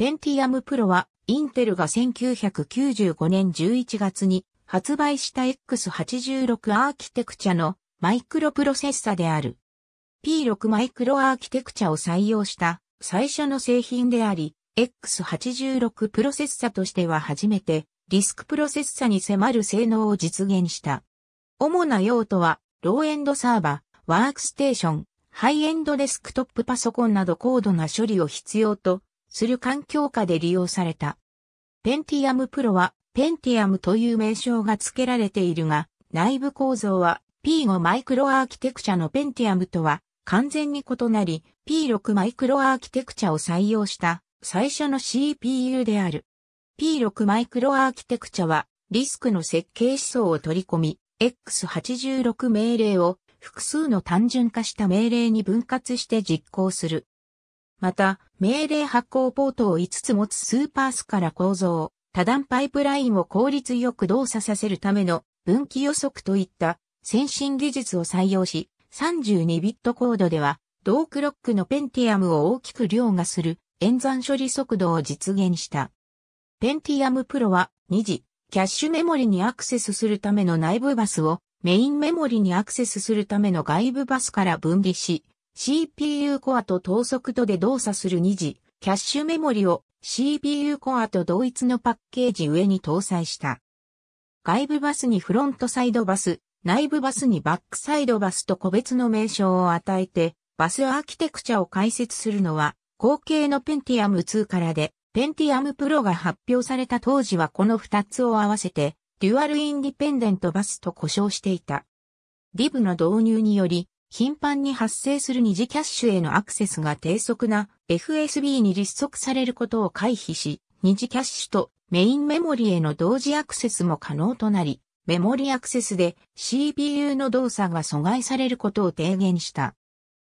ペンティアムプロは、インテルが1995年11月に発売した X86 アーキテクチャのマイクロプロセッサである。P6 マイクロアーキテクチャを採用した最初の製品であり、X86 プロセッサとしては初めてディスクプロセッサに迫る性能を実現した。主な用途は、ローエンドサーバー、ワークステーション、ハイエンドデスクトップパソコンなど高度な処理を必要とする環境下で利用された。ペンティアムプロは、ペンティアムという名称が付けられているが、内部構造は P5 マイクロアーキテクチャのペンティアムとは完全に異なり、P6 マイクロアーキテクチャを採用した最初の CPU である。P6 マイクロアーキテクチャは、リスクの設計思想を取り込み、X86 命令を複数の単純化した命令に分割して実行する。また、命令発行ポートを5つ持つスーパースから構造、多段パイプラインを効率よく動作させるための分岐予測といった先進技術を採用し、32ビットコードでは、同クロックのペンティアムを大きく凌駕する演算処理速度を実現した。ペンティアムプロは2次、キャッシュメモリにアクセスするための内部バスをメインメモリにアクセスするための外部バスから分離し、CPU コアと等速度で動作する二次、キャッシュメモリを CPU コアと同一のパッケージ上に搭載した。外部バスにフロントサイドバス、内部バスにバックサイドバスと個別の名称を与えて、バスアーキテクチャを解説するのは、後継の Pentium 2からで、Pentium Pro が発表された当時はこの2つを合わせて、デュアルインディペンデントバスと呼称していた。DIV の導入により、頻繁に発生する二次キャッシュへのアクセスが低速な FSB に立足されることを回避し、二次キャッシュとメインメモリへの同時アクセスも可能となり、メモリアクセスで CPU の動作が阻害されることを提言した。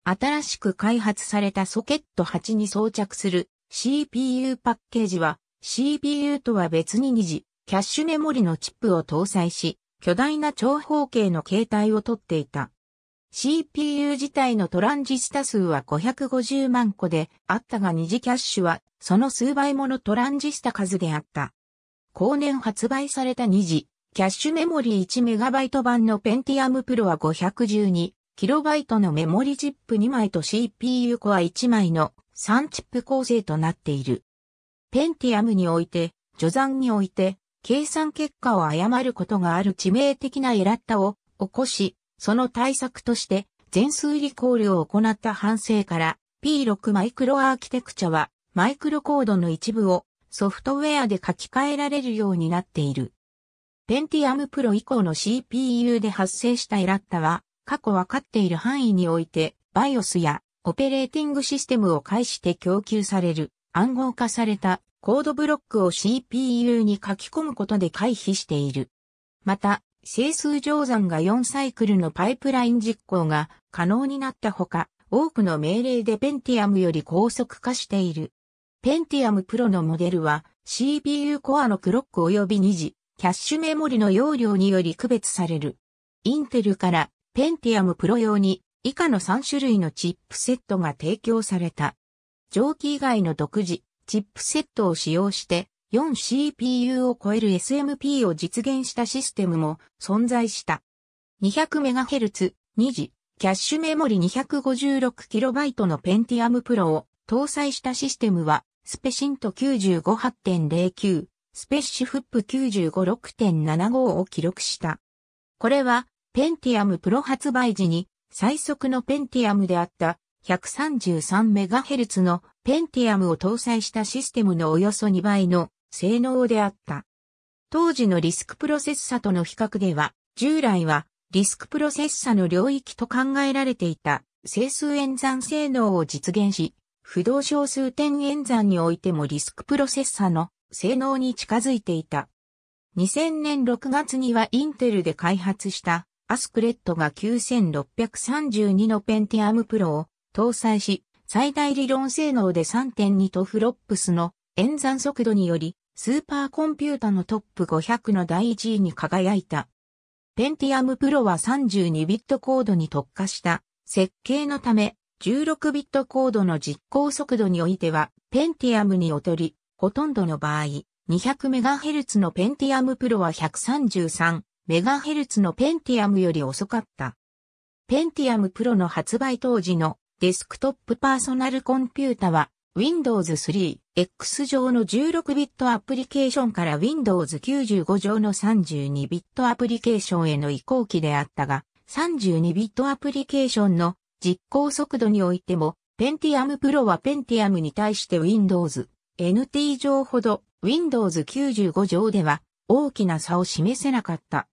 新しく開発されたソケット8に装着する CPU パッケージは CPU とは別に二次キャッシュメモリのチップを搭載し、巨大な長方形の形態をとっていた。CPU 自体のトランジスタ数は550万個であったが二次キャッシュはその数倍ものトランジスタ数であった。後年発売された二次、キャッシュメモリー 1MB 版の Pentium Pro は 512KB のメモリチップ2枚と CPU コア1枚の3チップ構成となっている。Pentium において、序算において、計算結果を誤ることがある致命的なエラッタを起こし、その対策として、全数リコールを行った反省から、P6 マイクロアーキテクチャは、マイクロコードの一部をソフトウェアで書き換えられるようになっている。Pentium Pro 以降の CPU で発生したエラッタは、過去分かっている範囲において、BIOS やオペレーティングシステムを介して供給される暗号化されたコードブロックを CPU に書き込むことで回避している。また、整数乗算が4サイクルのパイプライン実行が可能になったほか、多くの命令で Pentium より高速化している。Pentium Pro のモデルは CPU コアのクロック及び2次、キャッシュメモリの容量により区別される。インテルから Pentium Pro 用に以下の3種類のチップセットが提供された。蒸気以外の独自、チップセットを使用して 4CPU を超える SMP を実現したシステムも存在した。200MHz、2時、キャッシュメモリ 256KB の Pentium Pro を搭載したシステムは、スペシント958.09、スペッシフップ956.75を記録した。これは、Pentium Pro 発売時に最速の Pentium であった 133MHz の Pentium を搭載したシステムのおよそ2倍の性能であった。当時のリスクプロセッサとの比較では、従来はリスクプロセッサの領域と考えられていた整数演算性能を実現し、不動小数点演算においてもリスクプロセッサの性能に近づいていた。2000年6月にはインテルで開発したアスクレットが9632のペンティアムプロを搭載し、最大理論性能で3.2とフロップスの演算速度によりスーパーコンピュータのトップ500の第1位に輝いた。ペンティアムプロは32ビットコードに特化した設計のため、16ビットコードの実行速度においては、ペンティアムに劣り、ほとんどの場合、200MHz のペンティアムプロは 133MHz のペンティアムより遅かった。ペンティアムプロの発売当時のデスクトップパーソナルコンピュータは Windows 3、X 上の16ビットアプリケーションから Windows 95上の32ビットアプリケーションへの移行期であったが、32ビットアプリケーションの実行速度においても、Pentium Pro は Pentium に対して Windows NT 上ほど Windows 95上では大きな差を示せなかった。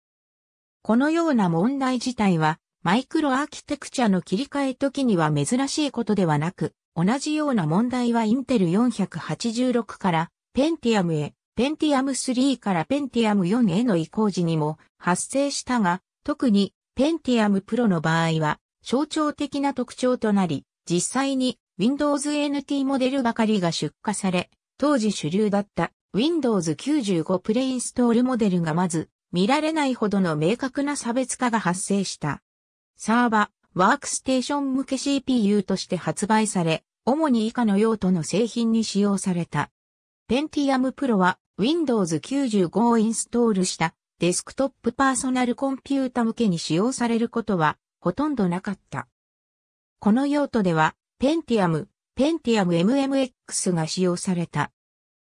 このような問題自体はマイクロアーキテクチャの切り替え時には珍しいことではなく、同じような問題はインテル486からペンティアムへ、ペンティアム3からペンティアム4への移行時にも発生したが、特にペンティアムプロの場合は象徴的な特徴となり、実際に Windows NT モデルばかりが出荷され、当時主流だった Windows 95プレインストールモデルがまず見られないほどの明確な差別化が発生した。サーバ、ワークステーション向け CPU として発売され、主に以下の用途の製品に使用された。Pentium Pro は Windows 95をインストールしたデスクトップパーソナルコンピュータ向けに使用されることはほとんどなかった。この用途では Pentium、Pentium MMX が使用された。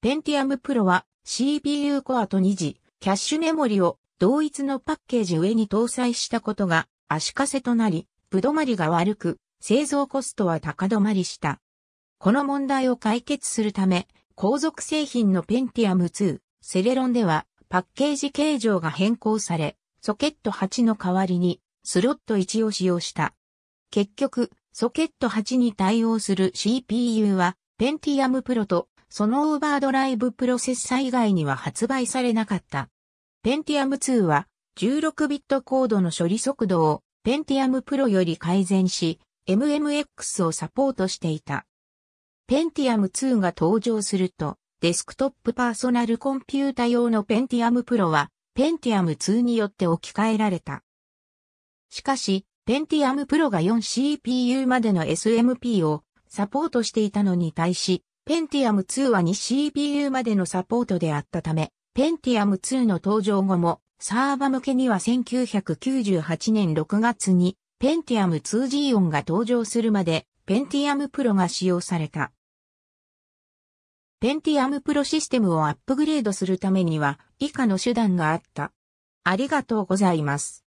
Pentium Pro は CPU コアと2次、キャッシュメモリを同一のパッケージ上に搭載したことが足かせとなり、不止まりが悪く、製造コストは高止まりした。この問題を解決するため、後続製品の Pentium 2、セレロンでは、パッケージ形状が変更され、ソケット8の代わりに、スロット1を使用した。結局、ソケット8に対応する CPU は、Pentium Pro と、そのオーバードライブプロセッサ以外には発売されなかった。Pentium 2は、16ビットコードの処理速度をペンティアムプロより改善し、MMX をサポートしていた。ペンティアム2が登場すると、デスクトップパーソナルコンピュータ用のペンティアムプロは、ペンティ i ム2によって置き換えられた。しかし、ペンティアムプロが 4CPU までの SMP をサポートしていたのに対し、ペンティアム2は 2CPU までのサポートであったため、ペンティアム2の登場後もサーバ向けには1998年6月に Pentium 2G 音が登場するまで Pentium Pro が使用された。Pentium Pro システムをアップグレードするためには以下の手段があった。ありがとうございます。